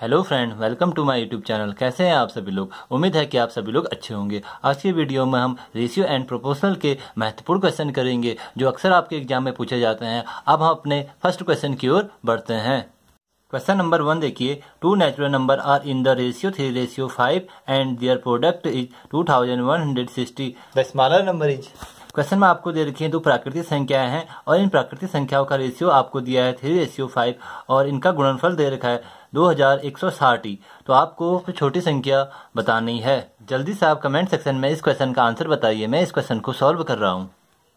Hello friend welcome to my YouTube channel कैसे हैं आप सभी लोग उम्मीद है कि आप सभी लोग अच्छे होंगे आज के वीडियो में हम रेशियो एंड प्रोपोर्शनल के महत्वपूर्ण क्वेश्चन करेंगे जो अक्सर आपके एग्जाम में पूछे जाते हैं अब हम अपने फर्स्ट क्वेश्चन की ओर बढ़ते हैं क्वेश्चन नंबर वन देखिए two natural numbers are in the ratio three ratio five and their product is two thousand one hundred sixty the smaller number is question में आपको दे रखी है दो प्राकृतिक संख्याएं हैं और इन प्राकृतिक संख्याओं का रेशियो आपको दिया है थ्री रेशियो फाइव और इनका गुणनफल दे रखा है 2160 तो आपको छोटी संख्या बतानी है जल्दी से आप कमेंट सेक्शन में इस क्वेश्चन का आंसर बताइए मैं इस क्वेश्चन को सॉल्व कर रहा हूँ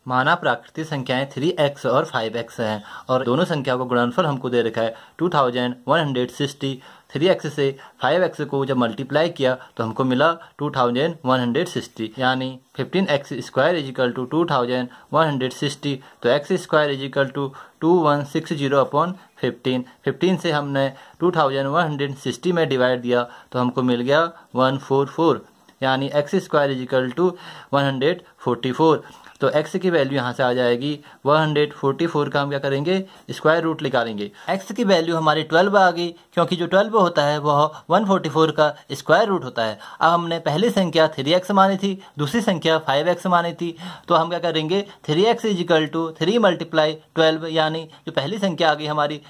माना प्राकृतिक संख्याएं थ्री एक्स और फाइव एक्स हैं और दोनों संख्या को गुणनफल हमको दे रखा है two thousand one hundred sixty three x से फाइव एक्स को जब मल्टीप्लाई किया तो हमको मिला two thousand one hundred sixty यानी fifteen x square is equal to two thousand one hundred sixty तो x square is equal to two one six zero upon fifteen fifteen से हमने two thousand one hundred sixty में divide दिया तो हमको मिल गया वन फोर फोर यानी x square is equal to one hundred forty four तो एक्स की वैल्यू यहाँ से आ जाएगी 144 का हम क्या करेंगे स्क्वायर रूट निकालेंगे एक्स की वैल्यू हमारी 12 आ गई क्योंकि जो 12 होता है वह 144 का स्क्वायर रूट होता है अब हमने पहली संख्या 3x मानी थी दूसरी संख्या 5x मानी थी तो हम क्या करेंगे 3x x is equal to three multiply twelve यानी जो पहली संख्या आ गई हमारी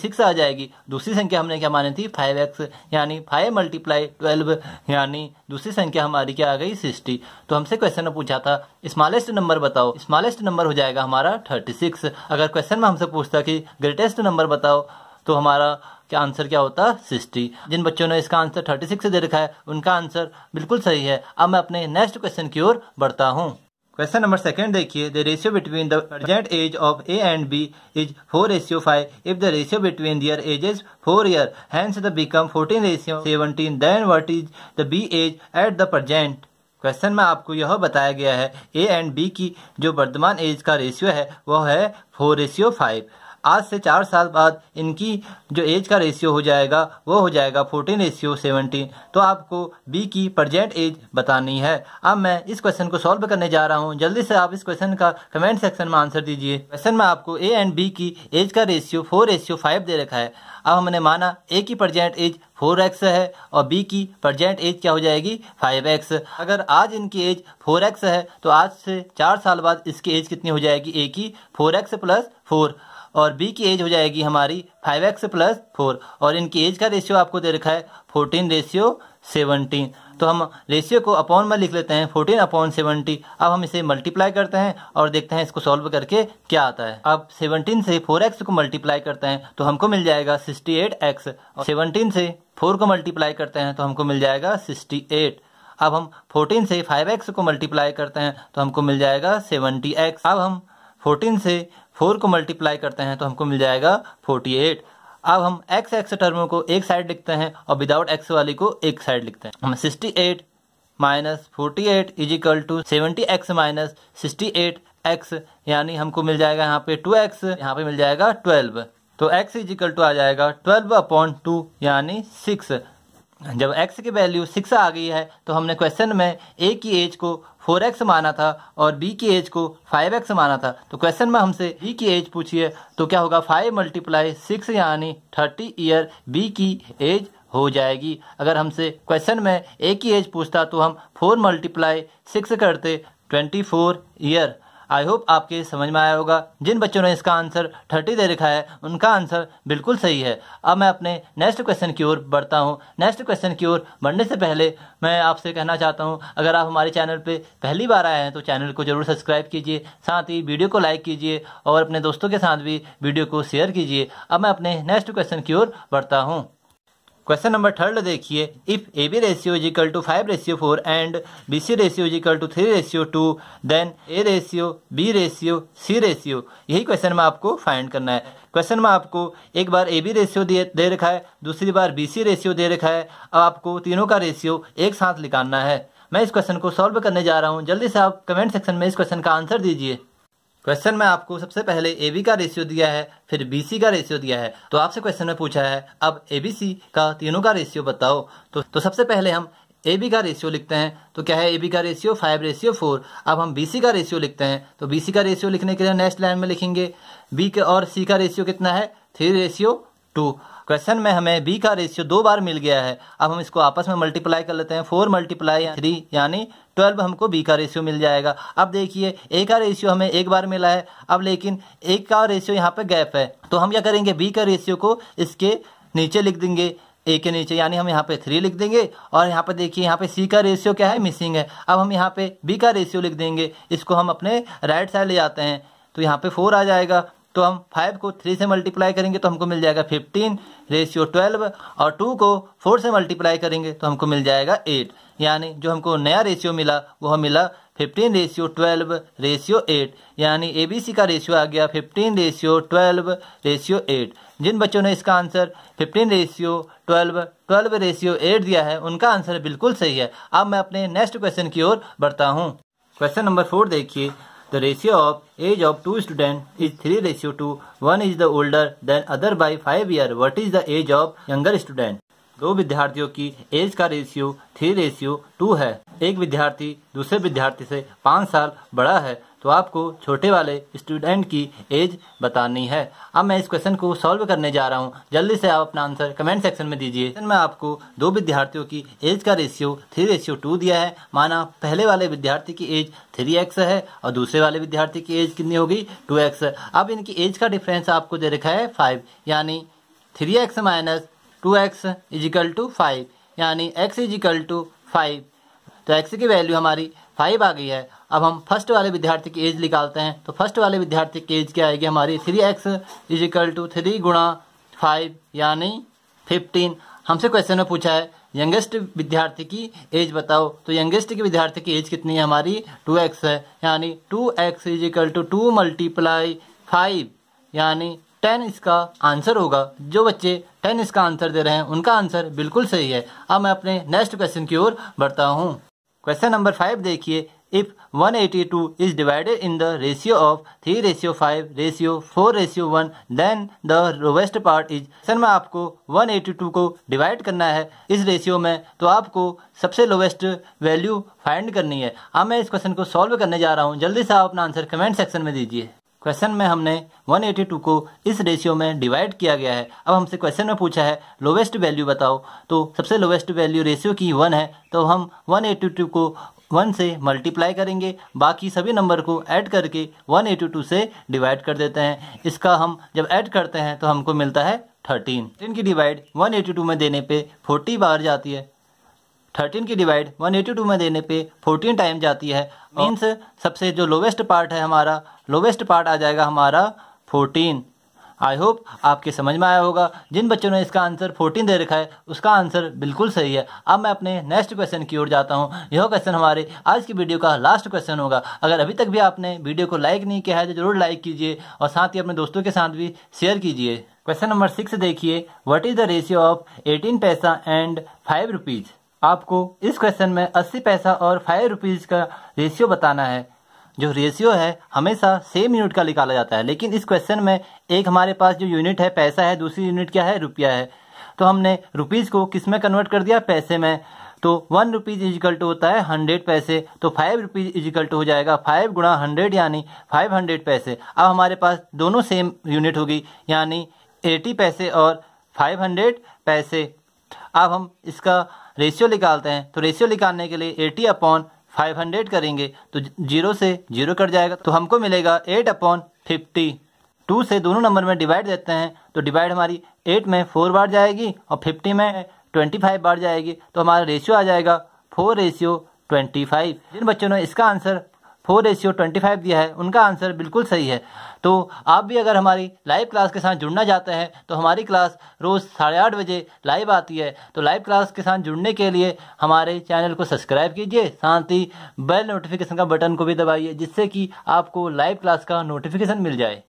सिक्स आ जाएगी दूसरी संख्या हमने क्या मानी थी एक्स यानी फाइव मल्टीप्लाई ट्वेल्व यानी दूसरी संख्या हमारी क्या आ गई सिक्सटी तो हमसे क्वेश्चन पूछा था स्मॉलेस्ट नंबर नंबर बताओ स्मॉलेस्ट नंबर हो जाएगा हमारा थर्टी सिक्स अगर क्वेश्चन में हमसे पूछता कि ग्रेटेस्ट नंबर बताओ तो हमारा क्या आंसर क्या होता है सिक्सटी जिन बच्चों ने इसका आंसर थर्टी सिक्स दे रखा है उनका आंसर बिल्कुल सही है अब मैं अपने नेक्स्ट क्वेश्चन की ओर बढ़ता हूँ क्वेश्चन नंबर सेकंड देखिए the ratio between the urgent age of A and B is four ratio five if the ratio between their age is four year hence the become fourteen ratio seventeen then what is the B age at the present question में आपको यह बताया गया है ए and B की जो वर्तमान as का रेशियो है वह है फोर रेशियो फाइव आज से चार साल बाद इनकी जो एज का रेशियो हो जाएगा वो हो जाएगा फोर्टीन रेशियो सेवनटीन तो आपको बी की प्रजेंट एज बतानी है अब मैं इस क्वेश्चन को सॉल्व करने जा रहा हूँ जल्दी से आप इस क्वेश्चन का कमेंट सेक्शन में आंसर दीजिए क्वेश्चन में आपको ए एंड बी की एज का रेशियो फोर रेशियो फाइव दे रखा है अब हमने माना ए की प्रजेंट एज फोर एक्स है और बी की प्रजेंट एज क्या हो जाएगी फाइव एक्स अगर आज इनकी एज फोर एक्स है तो आज से चार साल बाद इसकी एज कितनी हो जाएगी ए की फोर एक्स प्लस फोर और बी की एज हो जाएगी हमारी फाइव एक्स प्लस फोर और इनकी एज का रेशियो आपको दे रखा है फोर्टीन रेशियो सेवनटीन तो हम रेशियो को अपॉन में लिख लेते हैं फोर्टीन अपॉन सेवनटी अब हम इसे मल्टीप्लाई करते हैं और देखते हैं इसको सॉल्व करके क्या आता है अब सेवनटीन से फोर एक्स को मल्टीप्लाई करते हैं तो हमको मिल जाएगा सिक्सटी एट एक्स सेवनटीन से फोर को मल्टीप्लाई करते हैं तो हमको मिल जाएगा सिक्सटी एट अब हम फोर्टीन से फाइव एक्स को मल्टीप्लाई करते हैं तो हमको मिल जाएगा सेवनटी एक्स अब हम फोर्टीन से फोर को मल्टीप्लाई करते हैं तो हमको मिल जाएगा फोर्टी एट अब हम एक्स एक्स टर्म को एक साइड लिखते हैं और विदाउट एक्स वाली को एक साइड लिखते हैं हम sixty eight minus forty eight is equal to seventy x minus sixty eight x यानी हमको मिल जाएगा यहाँ पे टू एक्स यहाँ पे मिल जाएगा ट्वेल्व तो एक्स इजिकल टू आ जाएगा ट्वेल्व अपॉन टू यानी सिक्स जब x की वैल्यू सिक्स आ गई है तो हमने क्वेश्चन में a की एज को फोर एक्स माना था और b की एज को फाइव एक्स माना था तो क्वेश्चन में हमसे b e की एज पूछी है तो क्या होगा फाइव मल्टीप्लाई सिक्स यानी थर्टी ईयर b की एज हो जाएगी अगर हमसे क्वेश्चन में a की एज पूछता तो हम फोर मल्टीप्लाई सिक्स करते twenty four year I hope आपके समझ में आया होगा जिन बच्चों ने इसका आंसर थर्टी दे रखा है उनका आंसर बिल्कुल सही है अब मैं अपने नेक्स्ट क्वेश्चन की ओर बढ़ता हूँ नेक्स्ट क्वेश्चन की ओर बढ़ने से पहले मैं आपसे कहना चाहता हूँ अगर आप हमारे चैनल पर पहली बार आए हैं तो चैनल को जरूर सब्सक्राइब कीजिए साथ ही वीडियो को लाइक कीजिए और अपने दोस्तों के साथ भी वीडियो को शेयर कीजिए अब मैं अपने नेक्स्ट क्वेश्चन की ओर बढ़ता हूँ क्वेश्चन नंबर थर्ड देखिए if A B ratio is equal to five ratio four and B C ratio is equal to three ratio two then A ratio B ratio C ratio यही क्वेश्चन में आपको find करना है क्वेश्चन में आपको एक बार ए B ratio दे, दे रखा है दूसरी बार बी सी रेशियो दे रखा है अब आपको तीनों का रेशियो एक साथ निकालना है मैं इस क्वेश्चन को सॉल्व करने जा रहा हूँ जल्दी से आप कमेंट सेक्शन में इस क्वेश्चन का आंसर दीजिए क्वेश्चन में आपको सबसे पहले ए बी का रेशियो दिया है फिर बी सी का रेशियो दिया है तो आपसे क्वेश्चन में पूछा है अब ए बी सी का तीनों का रेशियो बताओ तो, तो सबसे पहले हम ए बी का रेशियो लिखते हैं तो क्या है ए बी का रेशियो फाइव रेशियो फोर अब हम बी सी का रेशियो लिखते हैं तो बी सी का रेशियो लिखने के लिए नेक्स्ट लाइन में लिखेंगे बी और सी का रेशियो कितना है थ्री रेशियो टू क्वेश्चन में हमें बी का रेशियो दो बार मिल गया है अब हम इसको आपस में मल्टीप्लाई कर लेते हैं फोर मल्टीप्लाई थ्री यानी ट्वेल्व हमको बी का रेशियो मिल जाएगा अब देखिए ए का रेशियो हमें एक बार मिला है अब लेकिन ए का रेशियो यहाँ पे गैप है तो हम क्या करेंगे बी का रेशियो को इसके नीचे लिख देंगे ए के नीचे यानी हम यहाँ पे थ्री लिख देंगे और यहाँ पे देखिए यहाँ पे सी का रेशियो क्या है मिसिंग है अब हम यहाँ पे बी का रेशियो लिख देंगे इसको हम अपने राइट साइड ले जाते हैं तो यहाँ पे फोर आ जाएगा तो हम फाइव को थ्री से मल्टीप्लाई करेंगे तो हमको मिल जाएगा फिफ्टीन रेशियो ट्वेल्व और टू को फोर से मल्टीप्लाई करेंगे तो हमको मिल जाएगा एट यानी जो हमको नया रेशियो मिला वो मिला fifteen ratio twelve ratio eight यानी ए बी सी का रेशियो आ गया fifteen ratio twelve ratio eight जिन बच्चों ने इसका answer fifteen ratio twelve twelve ratio eight दिया है उनका आंसर बिल्कुल सही है अब मैं अपने नेक्स्ट क्वेश्चन की ओर बढ़ता हूँ क्वेश्चन नंबर फोर देखिए The ratio of age of two students is 3 ratio to 1 is the older than other by 5 year. What is the age of younger student? दो विद्यार्थियों की एज का रेशियो थ्री रेशियो टू है एक विद्यार्थी दूसरे विद्यार्थी से पाँच साल बड़ा है तो आपको छोटे वाले स्टूडेंट की एज बतानी है अब मैं इस क्वेश्चन को सॉल्व करने जा रहा हूँ जल्दी से आप अपना आंसर कमेंट सेक्शन में दीजिए क्वेश्चन में आपको दो विद्यार्थियों की एज का रेशियो थ्री रेशियो टू दिया है माना पहले वाले विद्यार्थी की एज थ्री एक्स है और दूसरे वाले विद्यार्थी की एज कितनी होगी टू एक्स अब इनकी एज का डिफरेंस आपको दे रखा है फाइव यानी three x minus two x is equal to five यानी एक्स इजिकल टू फाइव तो एक्स की वैल्यू हमारी फाइव आ गई है अब हम फर्स्ट वाले विद्यार्थी की एज निकालते हैं तो फर्स्ट वाले विद्यार्थी की एज क्या आएगी हमारी three x is equal to three गुणा फाइव यानी फिफ्टीन हमसे क्वेश्चन में पूछा है यंगेस्ट विद्यार्थी की एज बताओ तो यंगेस्ट के विद्यार्थी की एज कितनी है हमारी टू एक्स है यानी two x is equal to two multiply five यानी टेन इसका आंसर होगा जो बच्चे टेन इसका आंसर दे रहे हैं उनका आंसर बिल्कुल सही है अब मैं अपने नेक्स्ट क्वेश्चन की ओर बढ़ता हूँ क्वेश्चन नंबर फाइव देखिए if 182 eighty two is divided in the ratio of three ratio five ratio four ratio one then the lowest part is sir में आपको 182 को डिवाइड करना है इस रेशियो में तो आपको सबसे लोवेस्ट वैल्यू फाइंड करनी है अब मैं इस क्वेश्चन को सॉल्व करने जा रहा हूँ जल्दी से आप अपना आंसर कमेंट सेक्शन में दीजिए क्वेश्चन में हमने 182 को इस रेशियो में डिवाइड किया गया है अब हमसे क्वेश्चन में पूछा है लोवेस्ट वैल्यू बताओ तो सबसे लोवेस्ट वैल्यू रेशियो की वन है तो हम 182 को वन से मल्टीप्लाई करेंगे बाकी सभी नंबर को ऐड करके 182 से डिवाइड कर देते हैं इसका हम जब ऐड करते हैं तो हमको मिलता है थर्टीन थर्टीन की डिवाइड वन में देने पर फोर्टी बार जाती है थर्टीन की डिवाइड वन में देने पर फोर्टीन टाइम जाती है मीन्स oh. सबसे जो लोवेस्ट पार्ट है हमारा लोवेस्ट पार्ट आ जाएगा हमारा फोर्टीन आई होप आपके समझ में आया होगा जिन बच्चों ने इसका आंसर फोर्टीन दे रखा है उसका आंसर बिल्कुल सही है अब मैं अपने नेक्स्ट क्वेश्चन की ओर जाता हूँ यह क्वेश्चन हमारे आज की वीडियो का लास्ट क्वेश्चन होगा अगर अभी तक भी आपने वीडियो को लाइक नहीं किया है तो जरूर लाइक कीजिए और साथ ही अपने दोस्तों के साथ भी शेयर कीजिए क्वेश्चन नंबर सिक्स देखिए what is the ratio of eighteen paisa and five rupees आपको इस क्वेश्चन में अस्सी पैसा और फाइव रुपीज़ का रेशियो बताना है जो रेशियो है हमेशा सेम यूनिट का निकाला जाता है लेकिन इस क्वेश्चन में एक हमारे पास जो यूनिट है पैसा है दूसरी यूनिट क्या है रुपया है तो हमने रुपीज़ को किस में कन्वर्ट कर दिया पैसे में तो वन रुपीज़ इजिकल टू होता है हंड्रेड पैसे तो फाइव रुपीज़ इजिकल टू हो जाएगा फाइव गुणा हंड्रेड यानी फाइव हंड्रेड पैसे अब हमारे पास दोनों सेम यूनिट होगी यानी एटी पैसे और फाइव हंड्रेड पैसे अब हम इसका रेशियो निकालते हैं तो रेशियो निकालने के लिए एटी अपॉन फाइव हंड्रेड करेंगे तो जीरो से जीरो कट जाएगा तो हमको मिलेगा एट अपॉन फिफ्टी टू से दोनों नंबर में डिवाइड देते हैं तो डिवाइड हमारी एट में फोर बार जाएगी और फिफ्टी में ट्वेंटी फाइव बार जाएगी तो हमारा रेशियो आ जाएगा फोर रेशियो ट्वेंटी फाइव जिन बच्चों ने इसका answer four ratio twenty five दिया है उनका आंसर बिल्कुल सही है तो आप भी अगर हमारी लाइव क्लास के साथ जुड़ना चाहते हैं तो हमारी क्लास रोज़ साढ़े आठ बजे लाइव आती है तो लाइव क्लास के साथ जुड़ने के लिए हमारे चैनल को सब्सक्राइब कीजिए साथ ही बेल नोटिफिकेशन का बटन को भी दबाइए जिससे कि आपको लाइव क्लास का नोटिफिकेशन मिल जाए